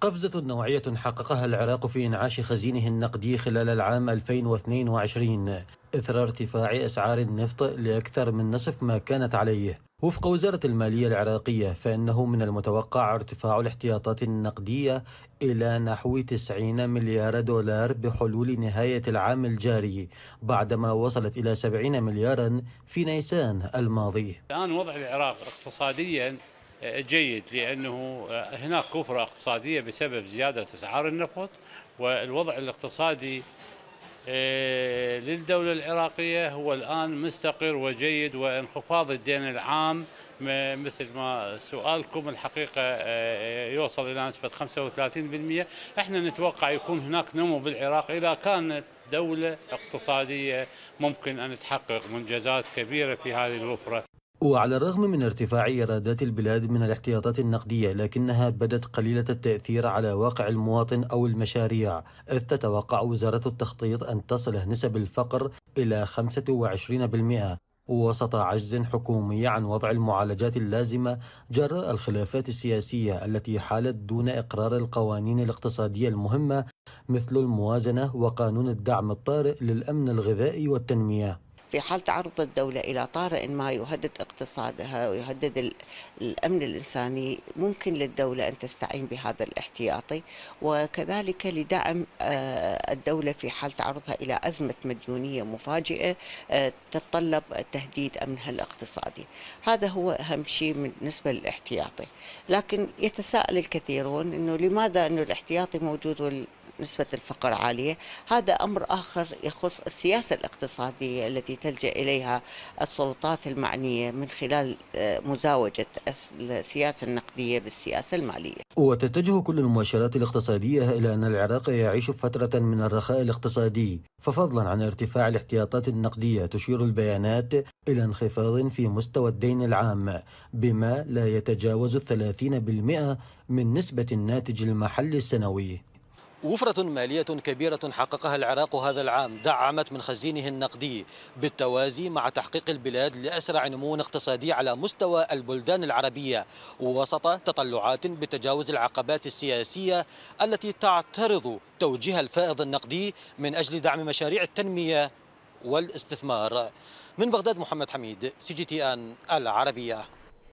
قفزة نوعية حققها العراق في انعاش خزينه النقدي خلال العام 2022 إثر ارتفاع أسعار النفط لأكثر من نصف ما كانت عليه وفق وزارة المالية العراقية فإنه من المتوقع ارتفاع الاحتياطات النقدية إلى نحو 90 مليار دولار بحلول نهاية العام الجاري بعدما وصلت إلى 70 مليارا في نيسان الماضي الآن وضع العراق اقتصاديا جيد لأنه هناك كفرة اقتصادية بسبب زيادة أسعار النفط والوضع الاقتصادي آه، للدولة العراقية هو الآن مستقر وجيد وانخفاض الدين العام مثل ما سؤالكم الحقيقة آه، يوصل إلى نسبة 35% احنا نتوقع يكون هناك نمو بالعراق إذا كانت دولة اقتصادية ممكن أن تحقق منجزات كبيرة في هذه الوفرة وعلى الرغم من ارتفاع إيرادات البلاد من الاحتياطات النقدية لكنها بدت قليلة التأثير على واقع المواطن أو المشاريع إذ تتوقع وزارة التخطيط أن تصل نسب الفقر إلى 25% وسط عجز حكومي عن وضع المعالجات اللازمة جراء الخلافات السياسية التي حالت دون إقرار القوانين الاقتصادية المهمة مثل الموازنة وقانون الدعم الطارئ للأمن الغذائي والتنمية في حال تعرض الدولة إلى طارئ ما يهدد اقتصادها ويهدد الأمن الإنساني ممكن للدولة أن تستعين بهذا الاحتياطي وكذلك لدعم آه، الدولة في حال تعرضها إلى أزمة مديونية مفاجئة آه، تتطلب تهديد أمنها الاقتصادي هذا هو أهم شيء بالنسبة للاحتياطي لكن يتساءل الكثيرون أنه لماذا أنه الاحتياطي موجود نسبة الفقر عالية هذا أمر آخر يخص السياسة الاقتصادية التي تلجأ إليها السلطات المعنية من خلال آه، مزاوجة السياسة النقدية بالسياسة المالية وتتجه كل المؤشرات الاقتصادية إلى أن العراق يعيش فترة من الرخاء الاقتصادي ففضلا عن ارتفاع الاحتياطات النقدية تشير البيانات إلى انخفاض في مستوى الدين العام بما لا يتجاوز 30% من نسبة الناتج المحلي السنوي وفرة مالية كبيرة حققها العراق هذا العام دعمت من خزينه النقدي بالتوازي مع تحقيق البلاد لأسرع نمو اقتصادي على مستوى البلدان العربية وسط تطلعات بتجاوز العقبات السياسية التي تعترض توجيه الفائض النقدي من أجل دعم مشاريع التنمية والاستثمار من بغداد محمد حميد سي جي تي ان العربية